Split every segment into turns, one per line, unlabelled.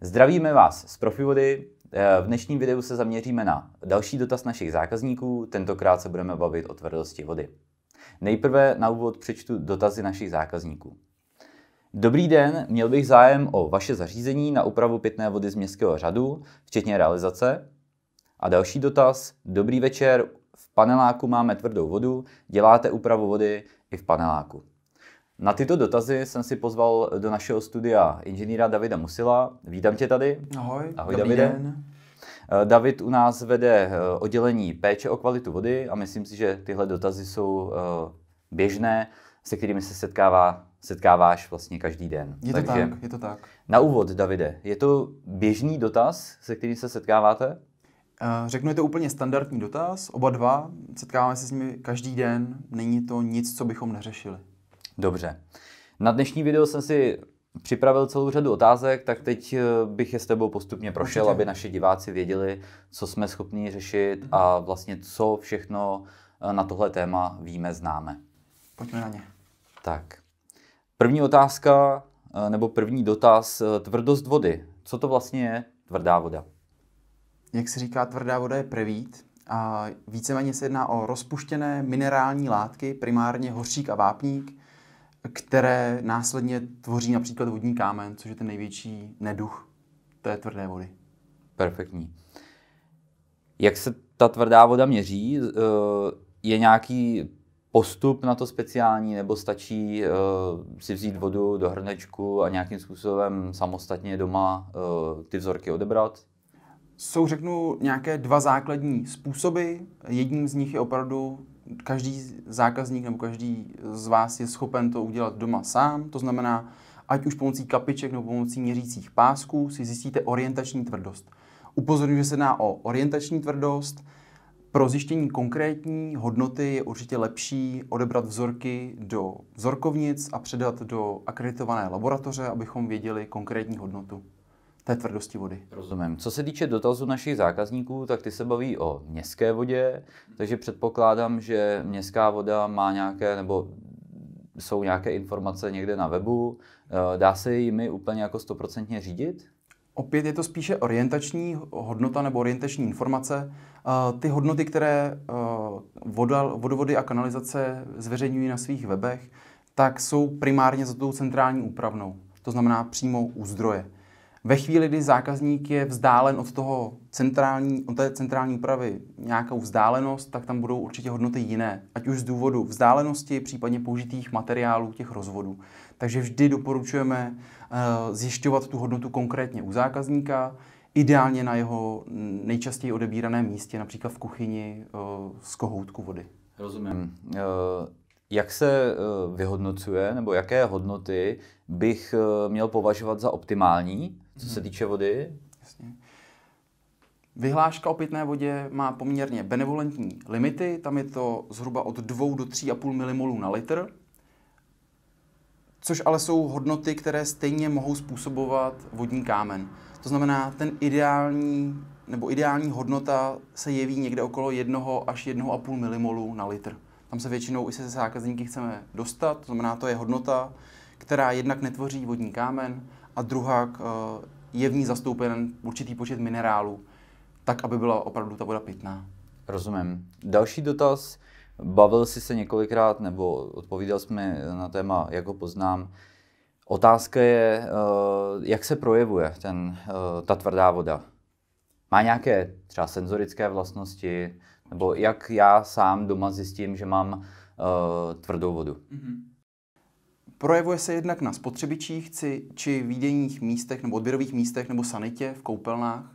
Zdravíme vás z Profivody. Eh, v dnešním videu se zaměříme na další dotaz našich zákazníků, tentokrát se budeme bavit o tvrdosti vody. Nejprve na úvod přečtu dotazy našich zákazníků. Dobrý den, měl bych zájem o vaše zařízení na úpravu pitné vody z městského řadu, včetně realizace. A další dotaz. Dobrý večer, v paneláku máme tvrdou vodu, děláte úpravu vody i v paneláku. Na tyto dotazy jsem si pozval do našeho studia inženýra Davida Musila. Vítám tě tady. Ahoj, Ahoj dobrý Davide. den. Eh, David u nás vede eh, oddělení péče o kvalitu vody a myslím si, že tyhle dotazy jsou eh, běžné, se kterými se setkává, setkáváš vlastně každý den. Je to Takže tak, je to tak. Na úvod, Davide, je to běžný dotaz, se kterým se
setkáváte? Řeknu, je to úplně standardní dotaz, oba dva, setkáváme se s nimi každý den, není to nic, co bychom neřešili. Dobře. Na dnešní video jsem si
připravil celou řadu otázek, tak teď eh, bych je s tebou postupně prošel, Určitě. aby naši diváci věděli, co jsme schopni řešit mhm. a vlastně co všechno eh, na tohle téma víme, známe. Pojďme na ně. Tak. První otázka, eh, nebo první dotaz, tvrdost vody. Co to vlastně je tvrdá voda?
Jak se říká, tvrdá voda je prevít a víceméně se jedná o rozpuštěné minerální látky, primárně hořík a vápník, které následně tvoří například vodní kámen, což je ten největší neduch té tvrdé vody. Perfektní.
Jak se ta tvrdá voda měří? Eh, je nějaký postup na to speciální, nebo stačí eh, si vzít vodu do hrnečku a nějakým způsobem samostatně doma eh, ty vzorky odebrat?
Jsou, řeknu, nějaké dva základní způsoby. Jedním z nich je opravdu každý zákazník nebo každý z vás je schopen to udělat doma sám. To znamená, ať už pomocí kapiček nebo pomocí měřících pásků si zjistíte orientační tvrdost. Upozorňuji, že se jedná o orientační tvrdost. Pro zjištění konkrétní hodnoty je určitě lepší odebrat vzorky do vzorkovnic a předat do akreditované laboratoře, abychom věděli konkrétní hodnotu té tvrdosti vody. Rozumím. Co se týče dotazu
našich zákazníků, tak ty se baví o městské vodě, takže předpokládám, že městská voda má nějaké, nebo jsou nějaké informace někde na webu.
Eh, dá se jimi úplně jako stoprocentně řídit? Opět je to spíše orientační hodnota nebo orientační informace. Eh, ty hodnoty, které eh, vodovody a kanalizace zveřejňují na svých webech, tak jsou primárně za tou centrální úpravnou, to znamená přímo u zdroje. Ve chvíli, kdy zákazník je vzdálen od, toho centrální, od té centrální úpravy nějakou vzdálenost, tak tam budou určitě hodnoty jiné, ať už z důvodu vzdálenosti, případně použitých materiálů těch rozvodů. Takže vždy doporučujeme eh, zjišťovat tu hodnotu konkrétně u zákazníka, ideálně na jeho nejčastěji odebíraném místě, například v kuchyni eh, z kohoutku vody. Rozumím. Hmm.
Eh, jak se vyhodnocuje, nebo jaké hodnoty bych měl považovat za optimální co se mhm. týče vody.
Jasně. Vyhláška o pitné vodě má poměrně benevolentní limity, tam je to zhruba od 2 do 3,5 milimolů na litr, což ale jsou hodnoty, které stejně mohou způsobovat vodní kámen. To znamená, ten ideální nebo ideální hodnota se jeví někde okolo 1 až 1,5 milimolů na litr. Tam se většinou i se zákazníky chceme dostat, to znamená, to je hodnota, která jednak netvoří vodní kámen, a druhá eh, je v ní zastoupen určitý počet minerálů, tak, aby byla opravdu ta voda pitná.
Rozumím. Další dotaz. Bavil jsi se několikrát, nebo odpovídal jsme na téma, jak ho poznám. Otázka je, eh, jak se projevuje ten, eh, ta tvrdá voda. Má nějaké třeba senzorické vlastnosti, nebo jak já sám doma zjistím, že mám tvrdou vodu?
Mm-hmm. Projevuje se jednak na spotřebičích či výdejních místech nebo odběrových místech nebo sanitě v koupelnách.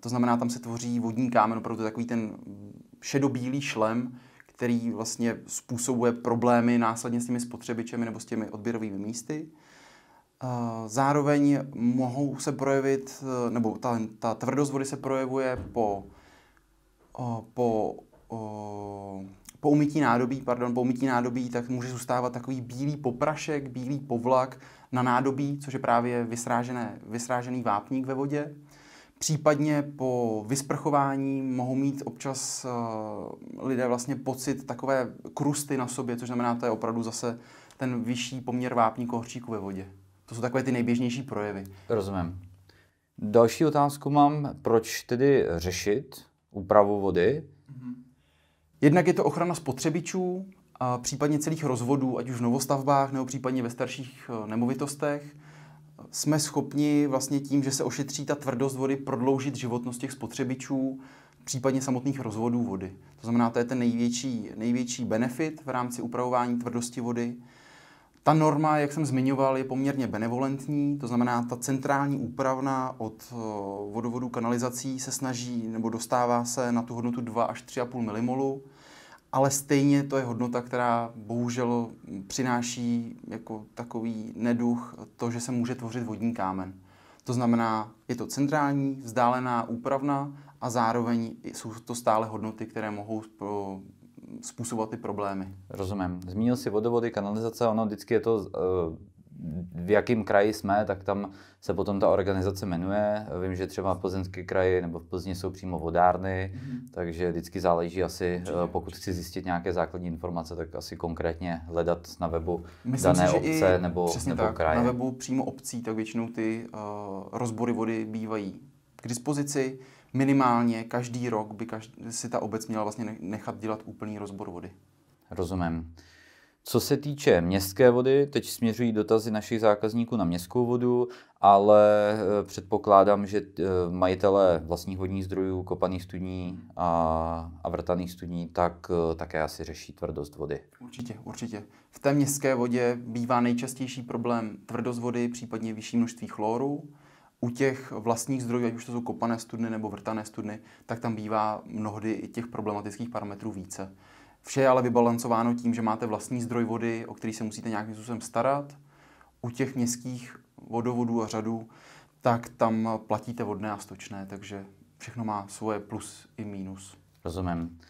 To znamená, tam se tvoří vodní kámen, opravdu takový ten šedobílý šlem, který vlastně způsobuje problémy následně s těmi spotřebičemi nebo s těmi odběrovými místy. Eh, zároveň mohou se projevit, eh, nebo ta, ta tvrdost vody se projevuje po, eh, po, po po umytí nádobí, pardon, po umytí nádobí, tak může zůstávat takový bílý poprašek, bílý povlak na nádobí, což je právě vysrážené, vysrážený vápník ve vodě. Případně po vysprchování mohou mít občas uh, lidé vlastně pocit takové krusty na sobě, což znamená, to je opravdu zase ten vyšší poměr vápníku hořčíku ve vodě. To jsou takové ty nejběžnější projevy.
Rozumím. Další otázku mám, proč tedy řešit úpravu vody?
Jednak je to ochrana spotřebičů a případně celých rozvodů, ať už v novostavbách nebo případně ve starších eh, nemovitostech. Jsme schopni vlastně tím, že se ošetří ta tvrdost vody, prodloužit životnost těch spotřebičů, případně samotných rozvodů vody. To znamená, to je ten největší, největší benefit v rámci upravování tvrdosti vody. Ta norma, jak jsem zmiňoval, je poměrně benevolentní, to znamená, ta centrální úpravna od eh, vodovodů kanalizací se snaží nebo dostává se na tu hodnotu 2 až 3,5 milimolu, ale stejně to je hodnota, která bohužel přináší jako takový neduch to, že se může tvořit vodní kámen. To znamená, je to centrální, vzdálená úpravna a zároveň jsou to stále hodnoty, které mohou pro způsobovat ty problémy.
Rozumím. Zmínil si vodovody, kanalizace, ono vždycky je to eh, v jakém kraji jsme, tak tam se potom ta organizace jmenuje. Vím, že třeba v Plzeňské kraji nebo v Plzni jsou přímo vodárny, mm. takže vždycky záleží asi, eh, pokud chci zjistit nějaké základní informace, tak asi konkrétně hledat na webu Myslím dané si, obce i, nebo, nebo tak, kraje. Na webu
přímo obcí, tak většinou ty uh, rozbory vody bývají k dispozici minimálně každý rok by každý, si ta obec měla vlastně nechat dělat úplný rozbor vody.
Rozumím. Co se týče městské vody, teď směřují dotazy našich zákazníků na městskou vodu, ale eh, předpokládám, že eh, majitele vlastních vodních zdrojů, kopaných studní a, a vrtaných studní, tak eh, také asi řeší tvrdost
vody. Určitě, určitě. V té městské vodě bývá nejčastější problém tvrdost vody, případně vyšší množství chloru u těch vlastních zdrojů, ať už to jsou kopané studny nebo vrtané studny, tak tam bývá mnohdy i těch problematických parametrů více. Vše je ale vybalancováno tím, že máte vlastní zdroj vody, o který se musíte nějakým způsobem starat. U těch městských vodovodů a řadů, tak tam platíte vodné a stočné, takže všechno má svoje plus i mínus. Rozumím.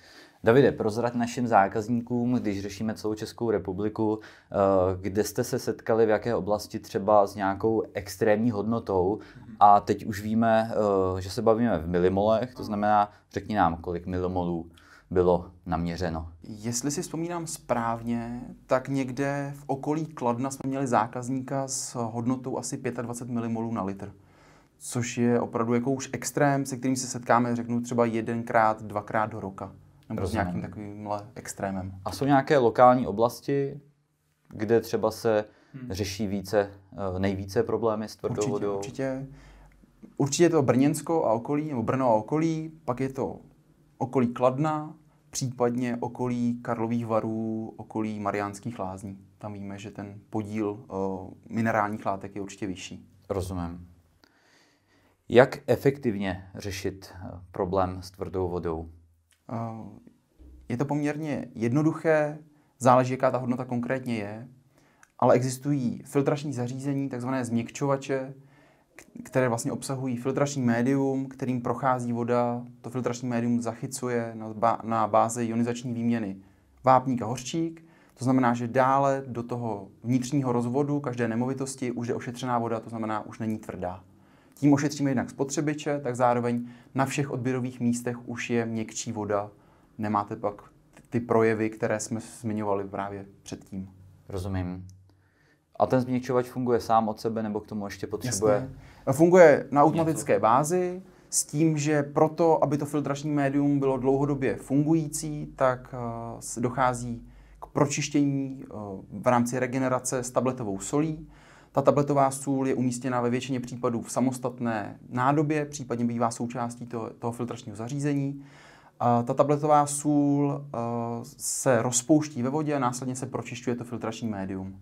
Davide, prozrad našim zákazníkům,
když řešíme celou Českou republiku, eh, kde jste se setkali, v jaké oblasti třeba s nějakou extrémní hodnotou, a teď už víme, eh, že se bavíme v milimolech, to znamená, řekni nám, kolik milimolů bylo naměřeno.
Jestli si vzpomínám správně, tak někde v okolí Kladna jsme měli zákazníka s hodnotou asi 25 milimolů na litr. Což je opravdu jako už extrém, se kterým se setkáme, řeknu třeba jedenkrát, dvakrát do roka. Nebo Rozumím. s nějakým takovýmhle extrémem. A jsou nějaké
lokální oblasti, kde třeba se hmm. řeší více, eh, nejvíce
problémy s tvrdou určitě, vodou? Určitě, určitě určitě je to Brněnsko a okolí, nebo Brno a okolí, pak je to okolí Kladna, případně okolí Karlových varů, okolí Mariánských lázní. Tam víme, že ten podíl uh, minerálních látek je určitě vyšší. Rozumím.
Jak efektivně řešit eh, problém s tvrdou vodou?
Eh, je to poměrně jednoduché, záleží, jaká ta hodnota konkrétně je, ale existují filtrační zařízení, takzvané změkčovače, které vlastně obsahují filtrační médium, kterým prochází voda. To filtrační médium zachycuje na, na bázi ionizační výměny vápník a hořčík. To znamená, že dále do toho vnitřního rozvodu každé nemovitosti už je ošetřená voda, to znamená, už není tvrdá. Tím ošetříme jednak spotřebiče, tak zároveň na všech odběrových místech už je měkčí voda. Nemáte pak ty projevy, které jsme zmiňovali právě předtím. Rozumím. A ten změkčovač funguje sám od sebe, nebo k tomu ještě potřebuje? Jasně. Funguje na automatické něco. bázi, s tím, že proto, aby to filtrační médium bylo dlouhodobě fungující, tak eh, dochází k pročištění eh, v rámci regenerace s tabletovou solí. Ta tabletová sůl je umístěna ve většině případů v samostatné nádobě, případně bývá součástí toho, toho filtračního zařízení. Ta tabletová sůl eh, se rozpouští ve vodě a následně se pročišťuje to filtrační médium.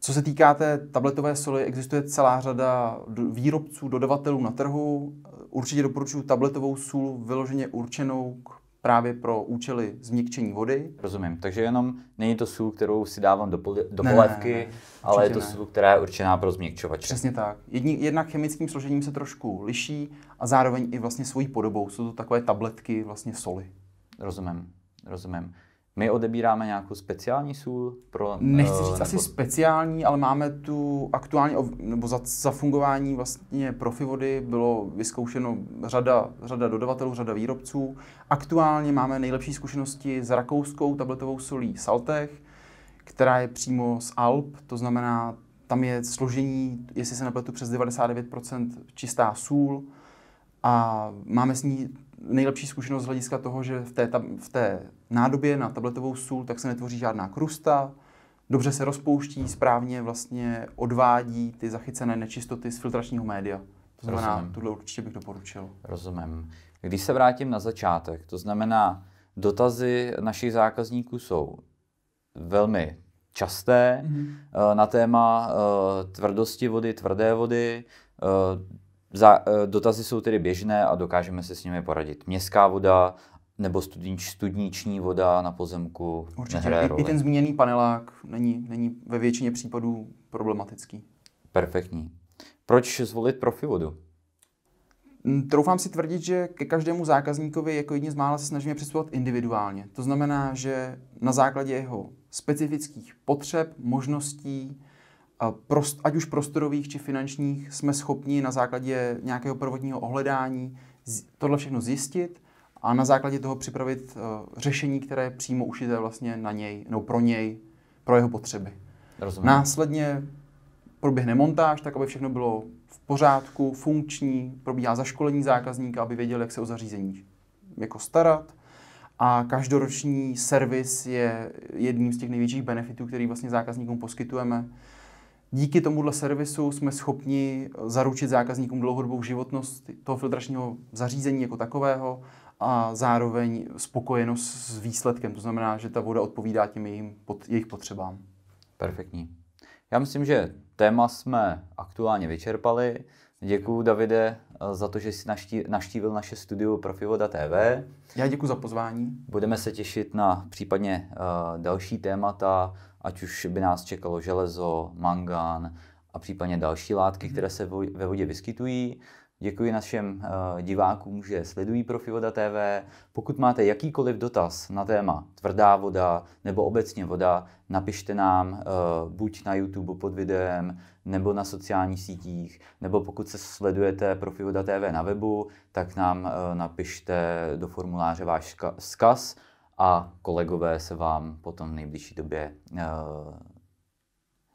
Co se týká té tabletové soli, existuje celá řada výrobců, dodavatelů na trhu. Určitě doporučuji tabletovou sůl vyloženě určenou k právě pro účely změkčení vody.
Rozumím, takže jenom není to sůl, kterou si dávám do, poli, do ne, polévky, ne, ne, ale je to ne. sůl, která je určená pro
změkčovače. Přesně tak. Jedni, jednak chemickým složením se trošku liší a zároveň i vlastně svojí podobou. Jsou to takové tabletky vlastně soli. Rozumím, rozumím. My odebíráme nějakou speciální sůl pro... Nechci říct eh, nebo... asi speciální, ale máme tu aktuální, nebo za, za fungování vlastně profi vody bylo vyzkoušeno řada, řada dodavatelů, řada výrobců. Aktuálně máme nejlepší zkušenosti s rakouskou tabletovou solí Saltech, která je přímo z Alp, to znamená, tam je složení, jestli se nepletu, přes 99% čistá sůl a máme s ní nejlepší zkušenost z hlediska toho, že v té, tam, v té nádobě na tabletovou sůl, tak se netvoří žádná krusta, dobře se rozpouští, správně vlastně odvádí ty zachycené nečistoty z filtračního média. To znamená, Rozumím. tohle určitě bych doporučil. Rozumím.
Když se vrátím na začátek, to znamená, dotazy našich zákazníků jsou velmi časté mm-hmm. na téma eh, tvrdosti vody, tvrdé vody. Eh, dotazy jsou tedy běžné a dokážeme se s nimi poradit. Městská voda nebo studnič, studniční voda na pozemku Určitě. nehraje I, I ten
zmíněný panelák není, není ve většině případů problematický. Perfektní. Proč zvolit profi vodu? Hm, troufám si tvrdit, že ke každému zákazníkovi jako jedni z mála se snažíme přistupovat individuálně. To znamená, že na základě jeho specifických potřeb, možností, ať už prostorových či finančních, jsme schopni na základě nějakého prvotního ohledání tohle všechno zjistit a na základě toho připravit eh, řešení, které je přímo ušité vlastně na něj, nebo pro něj, pro jeho potřeby. Rozumím. Následně proběhne montáž, tak aby všechno bylo v pořádku, funkční, probíhá zaškolení zákazníka, aby věděl, jak se o zařízení jako starat. A každoroční servis je jedním z těch největších benefitů, který vlastně zákazníkům poskytujeme. Díky tomuhle servisu jsme schopni zaručit zákazníkům dlouhodobou životnost toho filtračního zařízení jako takového a zároveň spokojenost s výsledkem. To znamená, že ta voda odpovídá těm jejím, jejich potřebám. Perfektní. Já myslím, že téma jsme
aktuálně vyčerpali. Děkuji, Davide, za to, že jsi naštívil naše studio Profivoda TV.
Já děkuji za pozvání.
Budeme se těšit na případně uh, další témata, ať už by nás čekalo železo, mangán a případně další látky, mhm. které se ve vodě vyskytují. Děkuji našem eh, divákům, že sledují Profivoda TV. Pokud máte jakýkoliv dotaz na téma tvrdá voda nebo obecně voda, napište nám eh, buď na YouTube pod videem, nebo na sociálních sítích, nebo pokud se sledujete Profivoda TV na webu, tak nám eh, napište do formuláře váš vzkaz a kolegové se vám potom v nejbližší době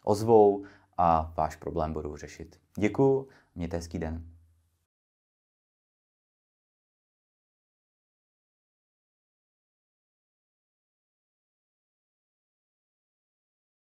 ozvou a váš problém budou
řešit. Děkuji, mějte hezký den.